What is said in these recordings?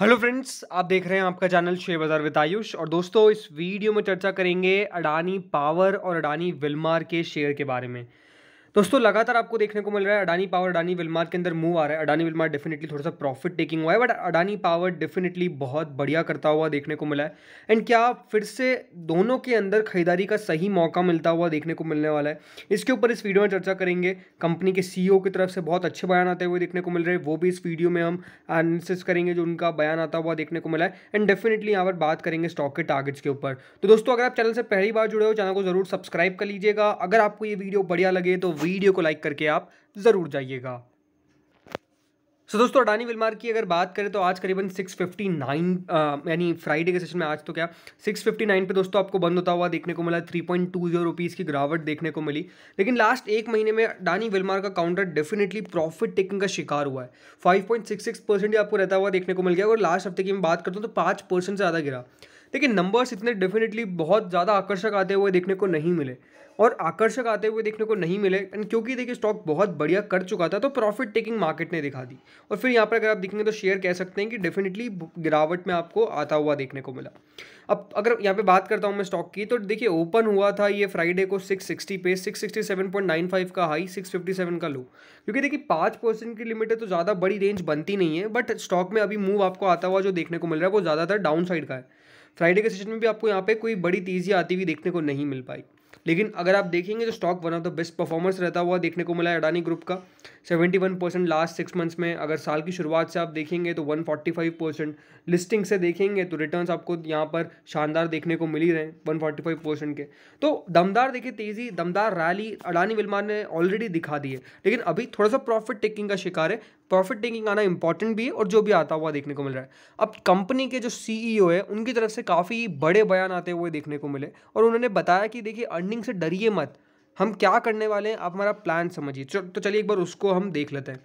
hello friends आप देख रहे हैं आपका चैनल शेयर बाजार विद आयुष और दोस्तों इस वीडियो में चर्चा करेंगे अडानी पावर और अडानी विलमार के शेयर के बारे में दोस्तों लगातार आपको देखने को मिल रहा है अडानी पावर अडानी विलमार्ट के अंदर मूव आ रहा है अडानी विलमार्ट डेफिनेटली थोड़ा सा प्रॉफिट टेकिंग हुआ है बट अडानी पावर डेफिनेटली बहुत बढ़िया करता हुआ देखने को मिला है एंड क्या फिर से दोनों के अंदर खरीदारी का सही मौका मिलता हुआ देखने को मिलने वाला है इसके ऊपर इस वीडियो में चर्चा करेंगे कंपनी के सी e की तरफ से बहुत अच्छे बयान आते हुए देखने को मिल रहे हैं वो भी इस वीडियो में हम एनालिसिस करेंगे जो उनका बयान आता हुआ देखने को मिला है एंड डेफिनेटली यहाँ पर बात करेंगे स्टॉक के टारगेट्स के ऊपर तो दोस्तों अगर आप चैनल से पहली बार जुड़े हो चैनल को जरूर सब्सक्राइब कर लीजिएगा अगर आपको ये वीडियो बढ़िया लगे तो वीडियो को लाइक करके आप ज़रूर जाइएगा सो so, दोस्तों अडानी विलमार की अगर बात करें तो आज करीबन 659 यानी फ्राइडे के सेशन में आज तो क्या 659 पे दोस्तों आपको बंद होता हुआ देखने को मिला 3.20 पॉइंट की गिरावट देखने को मिली लेकिन लास्ट एक महीने में अडानी विलमार का काउंटर डेफिनेटली प्रॉफिट टेकिंग का शिकार हुआ है 5.66 परसेंट आपको रहता हुआ देखने को मिल गया और लास्ट हफ्ते की मैं बात करता हूँ तो पाँच से ज़्यादा गिरा देखिए नंबर्स इतने डेफिनेटली बहुत ज़्यादा आकर्षक आते हुए देखने को नहीं मिले और आकर्षक आते हुए देखने को नहीं मिले एंड क्योंकि देखिए स्टॉक बहुत बढ़िया कर चुका था तो प्रॉफिट टेकिंग मार्केट ने दिखा दी और फिर यहाँ पर अगर आप देखेंगे तो शेयर कह सकते हैं कि डेफिनेटली गिरावट में आपको आता हुआ देखने को मिला अब अगर यहाँ पे बात करता हूँ मैं स्टॉक की तो देखिए ओपन हुआ था ये फ्राइडे को 660 पे 667.95 का हाई 657 का लो क्योंकि देखिए पाँच परसेंट की लिमिट है तो ज़्यादा बड़ी रेंज बनती नहीं है बट स्टॉक में अभी मूव आपको आता हुआ जो देखने को मिल रहा है वो ज़्यादातर डाउन साइड का है फ्राइडे के सेशन में भी आपको यहाँ पे कोई बड़ी तेज़ी आती हुई देखने को नहीं मिल पाई लेकिन अगर आप देखेंगे तो stock one of the best performance रहता हुआ देखने को मिला अडानी ग्रुप का seventy one percent last six months में अगर साल की शुरुआत से आप देखेंगे तो one forty five percent listing से देखेंगे तो रिटर्न आपको यहाँ पर शानदार देखने को मिल ही रहे हैं वन फोर्टी फाइव परसेंट के तो दमदार देखिए तेज़ी दमदार रैली अडानी विलमान ने ऑलरेडी दिखा दी है लेकिन अभी थोड़ा सा प्रॉफिट टेकिंग का शिकार है प्रॉफिट टेकिंग आना इंपॉर्टेंट भी है और जो भी आता हुआ देखने को मिल रहा है अब कंपनी के जो सीईओ e है उनकी तरफ से काफ़ी बड़े बयान आते हुए देखने को मिले और उन्होंने बताया कि देखिए अर्निंग से डरिए मत हम क्या करने वाले हैं आप हमारा प्लान समझिए तो चलिए एक बार उसको हम देख लेते हैं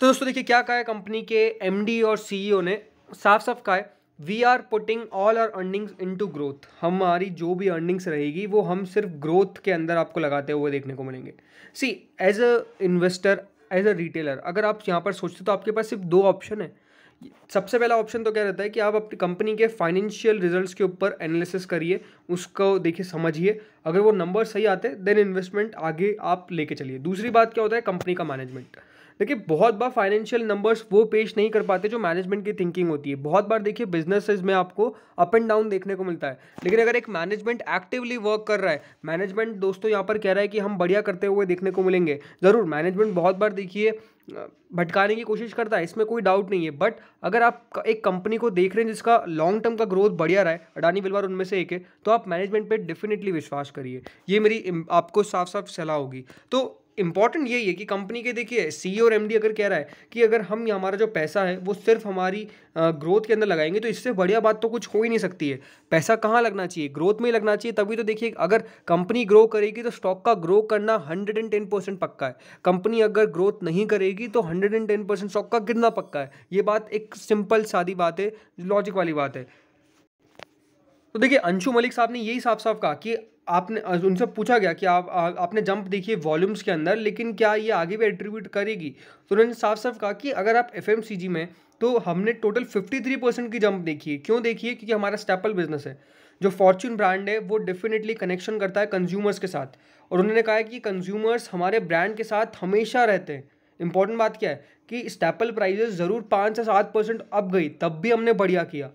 तो दोस्तों देखिए क्या कहा है कंपनी के एमडी और सीईओ e ने साफ साफ कहा है we are putting all our earnings into growth हमारी जो भी अर्निंग्स रहेगी वो हम सिर्फ ग्रोथ के अंदर आपको लगाते हुए देखने को मिलेंगे see as a investor as a retailer अगर आप यहाँ पर सोचते तो आपके पास सिर्फ दो ऑप्शन है सबसे पहला ऑप्शन तो क्या रहता है कि आप अपनी कंपनी के फाइनेंशियल रिजल्ट्स के ऊपर एनालिसिस करिए उसको देखिए समझिए अगर वो नंबर सही आते हैं देन इन्वेस्टमेंट आगे आप लेके चलिए दूसरी बात क्या होता है कंपनी का मैनेजमेंट देखिए बहुत बार फाइनेंशियल नंबर्स वो पेश नहीं कर पाते जो मैनेजमेंट की थिंकिंग होती है बहुत बार देखिए बिजनेसेस में आपको अप एंड डाउन देखने को मिलता है लेकिन अगर एक मैनेजमेंट एक्टिवली वर्क कर रहा है मैनेजमेंट दोस्तों यहाँ पर कह रहा है कि हम बढ़िया करते हुए देखने को मिलेंगे ज़रूर मैनेजमेंट बहुत बार देखिए भटकाने की कोशिश करता है इसमें कोई डाउट नहीं है बट अगर आप एक कंपनी को देख रहे हैं जिसका लॉन्ग टर्म का ग्रोथ बढ़िया रहा है अडानी बिलवार उनमें से एक है तो आप मैनेजमेंट पे डेफिनेटली विश्वास करिए ये मेरी आपको साफ साफ सलाह होगी तो इंपॉर्टेंट यही है कि कंपनी के देखिए सी और एम अगर कह रहा है कि अगर हम हमारा जो पैसा है वो सिर्फ हमारी ग्रोथ के अंदर लगाएंगे तो इससे बढ़िया बात तो कुछ हो ही नहीं सकती है पैसा कहाँ लगना चाहिए ग्रोथ में ही लगना चाहिए तभी तो देखिए अगर कंपनी ग्रो करेगी तो स्टॉक का ग्रो करना हंड्रेड एंड टेन परसेंट पक्का है कंपनी अगर ग्रोथ नहीं करेगी तो hundred and ten percent stock का गिरना पक्का है ये बात एक सिंपल सादी बात है लॉजिक वाली बात है तो देखिए अंशु मलिक साहब ने यही साफ साफ कहा कि आपने उनसे पूछा गया कि आप आ, आपने जंप देखी है वॉल्यूम्स के अंदर लेकिन क्या ये आगे भी एट्रीब्यूट करेगी तो उन्होंने साफ साफ कहा कि अगर आप एफ में तो हमने टोटल 53 परसेंट की जंप देखी है क्यों देखी है क्योंकि हमारा स्टेपल बिजनेस है जो फॉर्च्यून ब्रांड है वो डेफिनेटली कनेक्शन करता है कंज्यूमर्स के साथ और उन्होंने कहा है कि कंज्यूमर्स हमारे ब्रांड के साथ हमेशा रहते हैं इंपॉर्टेंट बात क्या है कि स्टेपल प्राइजेस ज़रूर पाँच से सात परसेंट अप गई तब भी हमने बढ़िया किया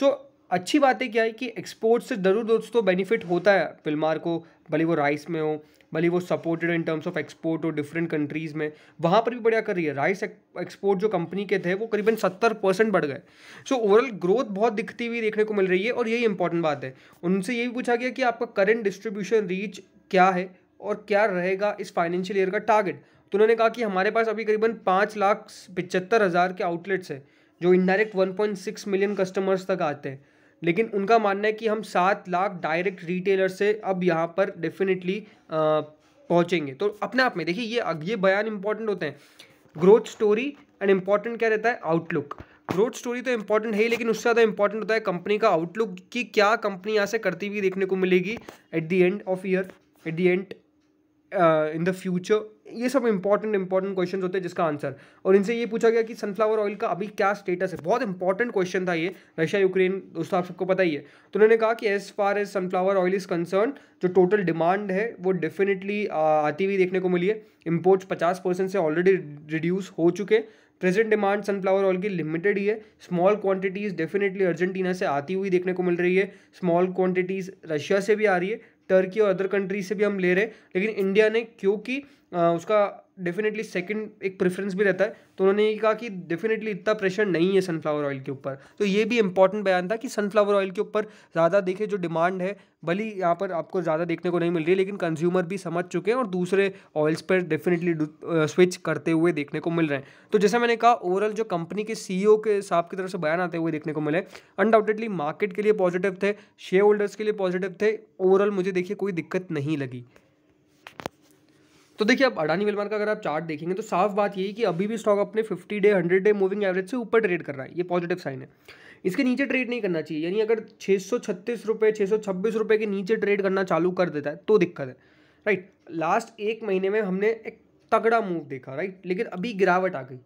सो so, अच्छी बातें क्या है कि एक्सपोर्ट से ज़रूर दोस्तों बेनिफिट होता है फिल्मार को भले वो राइस में हो भले वो supported in terms of export हो डिफरेंट कंट्रीज़ में वहाँ पर भी बढ़िया कर रही है राइस एक्सपोर्ट जो कंपनी के थे वो करीबन सत्तर परसेंट बढ़ गए सो ओवरऑल ग्रोथ बहुत दिखती हुई देखने को मिल रही है और यही इंपॉर्टेंट बात है उनसे ये भी पूछा गया कि आपका करेंट डिस्ट्रीब्यूशन रीच क्या है और क्या रहेगा इस फाइनेंशियल ईयर का टारगेट तो उन्होंने कहा कि हमारे पास अभी करीबन पाँच लाख पचहत्तर हज़ार के आउटलेट्स हैं जो indirect one point six million customers तक आते हैं लेकिन उनका मानना है कि हम सात लाख डायरेक्ट रिटेलर से अब यहाँ पर डेफिनेटली पहुँचेंगे तो अपने आप में देखिए ये ये बयान इंपॉर्टेंट होते हैं ग्रोथ स्टोरी एंड इम्पॉर्टेंट क्या रहता है आउटलुक ग्रोथ स्टोरी तो इम्पॉर्टेंट है ही लेकिन उससे ज़्यादा इंपॉर्टेंट होता है कंपनी का आउटलुक कि क्या कंपनी यहाँ से करती हुई देखने को मिलेगी at the end of year at the end in the future ये सब इंपॉर्टेंट इंपॉर्टेंट क्वेश्चन होते हैं जिसका आंसर और इनसे ये पूछा गया कि सनफ्लावर ऑयल का अभी क्या स्टेटस है बहुत इंपॉर्टेंट क्वेश्चन था ये रशिया यूक्रेन दोस्तों आप सबको पता ही है तो उन्होंने कहा कि as far as sunflower oil is concern जो टोटल डिमांड है वो डेफिनेटली uh, आती हुई देखने को मिली है इम्पोर्ट्स पचास परसेंट से ऑलरेडी रिड्यूस हो चुके प्रेजेंट डिमांड सनफ्लावर ऑयल की लिमिटेड ही है स्मॉल क्वांटिटीज़ डेफिनेटली अर्जेंटीना से आती हुई देखने को मिल रही है स्मॉल क्वांटिटीज़ रशिया से भी आ रही है टर्की और अदर कंट्री से भी हम ले रहे हैं लेकिन इंडिया ने क्योंकि उसका डेफिनेटली सेकंड एक प्रेफरेंस भी रहता है तो उन्होंने ये कहा कि डेफिनेटली इतना प्रेशर नहीं है सनफ्लावर ऑयल के ऊपर तो ये भी इंपॉर्टेंट बयान था कि सनफ्लावर ऑयल के ऊपर ज़्यादा देखे जो डिमांड है भली यहाँ पर आपको ज़्यादा देखने को नहीं मिल रही है लेकिन कंज्यूमर भी समझ चुके हैं और दूसरे ऑयल्स पर डेफिनेटली स्विच करते हुए देखने को मिल रहे हैं तो जैसे मैंने कहा ओवरऑल जो कंपनी के सी के साहब की तरफ से बयान आते हुए देखने को मिले अनडाउटेडली मार्केट के लिए पॉजिटिव थे शेयर होल्डर्स के लिए पॉजिटिव थे ओवरऑल मुझे देखिए कोई दिक्कत नहीं लगी तो देखिए अब अडानी विलमान का अगर आप चार्ट देखेंगे तो साफ बात यही कि अभी भी स्टॉक अपने 50 डे 100 डे मूविंग एवरेज से ऊपर ट्रेड कर रहा है ये पॉजिटिव साइन है इसके नीचे ट्रेड नहीं करना चाहिए यानी अगर छः सौ छत्तीस रुपये छः सौ छब्बीस रुपये के नीचे ट्रेड करना चालू कर देता है तो दिक्कत है राइट लास्ट एक महीने में हमने एक तगड़ा मूव देखा राइट लेकिन अभी गिरावट आ गई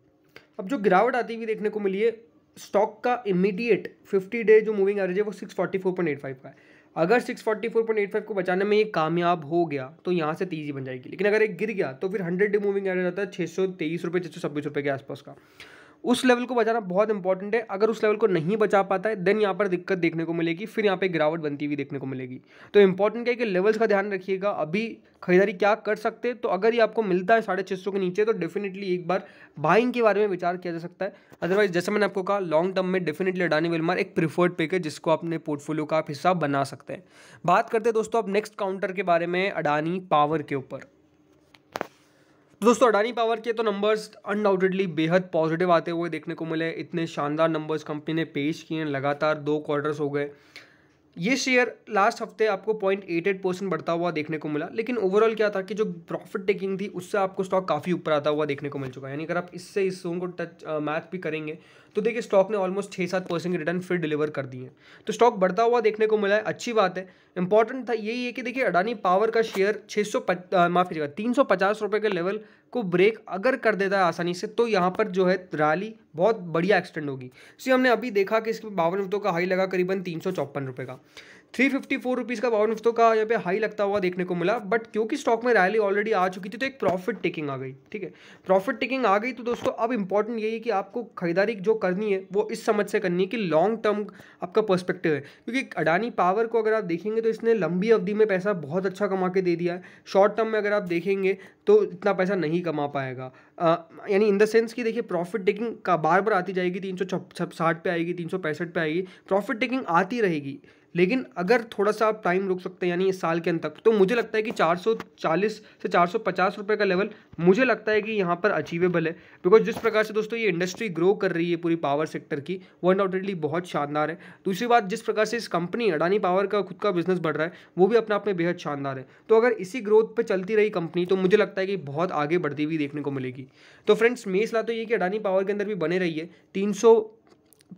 अब जो गिरावट आती हुई देखने को मिली है स्टॉक का इमीडिएट 50 डे जो मूविंग एवरेज है वो 644.85 का है अगर 644.85 को बचाने में ये कामयाब हो गया तो यहाँ से तेजी बन जाएगी लेकिन अगर ये गिर गया तो फिर हंड्रेड डे मूविंग एवरेज आता है छः सौ तेईस रुपये छः सौ छब्बीस रुपये के आसपास का उस लेवल को बचाना बहुत इंपॉर्टेंट है अगर उस लेवल को नहीं बचा पाता है देन यहाँ पर दिक्कत देखने को मिलेगी फिर यहाँ पे गिरावट बनती हुई देखने को मिलेगी तो इंपॉर्टेंट क्या है कि लेवल्स का ध्यान रखिएगा अभी खरीदारी क्या कर सकते हैं तो अगर ये आपको मिलता है साढ़े छः सौ के नीचे तो डेफिनेटली एक बार बाइंग के बारे में विचार किया जा सकता है अदरवाइज जैसे मैंने आपको कहा लॉन्ग टर्म में डेफिनेटली अडानी विलमार एक प्रिफर्ड पिक है जिसको अपने पोर्टफोलियो का आप हिस्सा बना सकते हैं बात करते हैं दोस्तों आप नेक्स्ट काउंटर के बारे में अडानी पावर के ऊपर तो दोस्तों अडानी पावर के तो नंबर्स अनडाउटेडली बेहद पॉजिटिव आते हुए देखने को मिले इतने शानदार नंबर्स कंपनी ने पेश किए हैं लगातार दो क्वार्टर्स हो गए ये शेयर लास्ट हफ्ते आपको पॉइंट एट एट परसेंट बढ़ता हुआ देखने को मिला लेकिन ओवरऑल क्या था कि जो प्रॉफिट टेकिंग थी उससे आपको स्टॉक काफ़ी ऊपर आता हुआ देखने को मिल चुका है यानी अगर आप इससे इस सोन को टच मैच भी करेंगे तो देखिए स्टॉक ने ऑलमोस्ट छः सात परसेंट की रिटर्न फिर डिलीवर कर दी है तो स्टॉक बढ़ता हुआ देखने को मिला है अच्छी बात है इंपॉर्टेंट था यही है कि देखिए अडानी पावर का शेयर छः सौ माफी तीन सौ पचास रुपये के लेवल को ब्रेक अगर कर देता है आसानी से तो यहाँ पर जो है रैली बहुत बढ़िया एक्सटेंड होगी इसी हमने अभी देखा कि इसके बावन रुपये का हाई लगा करीबन तीन सौ का थ्री फिफ्टी फोर रुपीज़ का बावन हफ्तों का यहाँ पे हाई लगता हुआ देखने को मिला बट क्योंकि स्टॉक में रैली ऑलरेडी आ चुकी थी तो एक प्रॉफिट टेकिंग आ गई ठीक है प्रॉफिट टेकिंग आ गई तो दोस्तों अब इंपॉर्टेंट यही है कि आपको खरीदारी जो करनी है वो इस समझ से करनी है कि लॉन्ग टर्म आपका पर्स्पेक्टिव है क्योंकि अडानी पावर को अगर आप देखेंगे तो इसने लंबी अवधि में पैसा बहुत अच्छा कमा के दे दिया है शॉर्ट टर्म में अगर आप देखेंगे तो इतना पैसा नहीं कमा पाएगा यानी इन द सेंस कि देखिए प्रॉफिट टेकिंग का बार बार आती जाएगी तीन सौ छप साठ पर आएगी तीन सौ पैंसठ पर आएगी प्रॉफिट टेकिंग आती रहेगी लेकिन अगर थोड़ा सा आप टाइम रोक सकते हैं यानी इस साल के अंत तक तो मुझे लगता है कि 440 से 450 रुपए का लेवल मुझे लगता है कि यहाँ पर अचीवेबल है बिकॉज जिस प्रकार से दोस्तों ये इंडस्ट्री ग्रो कर रही है पूरी पावर सेक्टर की वो अनडाउटेडली बहुत शानदार है दूसरी बात जिस प्रकार से इस कंपनी अडानी पावर का खुद का बिजनेस बढ़ रहा है वो भी अपने आप में बेहद शानदार है तो अगर इसी ग्रोथ पर चलती रही कंपनी तो मुझे लगता है कि बहुत आगे बढ़ती हुई देखने को मिलेगी तो फ्रेंड्स मेसला तो ये कि अडानी पावर के अंदर भी बने रही है तीन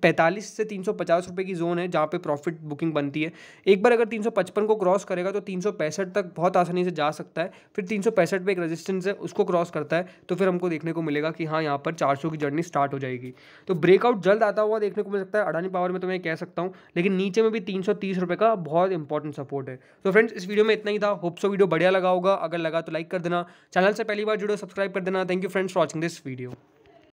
पैंतालीस से तीन सौ पचास रुपये की जोन है जहाँ पे प्रॉफिट बुकिंग बनती है एक बार अगर तीन सौ पचपन को क्रॉस करेगा तो तीन सौ पैंसठ तक बहुत आसानी से जा सकता है फिर तीन सौ पैंसठ पे एक रेजिस्टेंस है उसको क्रॉस करता है तो फिर हमको देखने को मिलेगा कि हाँ यहाँ पर चार सौ की जर्नी स्टार्ट हो जाएगी तो ब्रेकआउट जल्द आता हुआ देखने को मिल सकता है अडानी पावर में तो मैं कह सकता हूँ लेकिन नीचे में भी तीन सौ तीस रुपये का बहुत इंपॉर्टेंट सपोर्ट है तो फ्रेंड्स इस वीडियो में इतना ही था होप सो वीडियो बढ़िया लगा होगा अगर लगा तो लाइक कर देना चैनल से पहली बार जुड़ो सब्सक्राइब कर देना thank you friends watching this video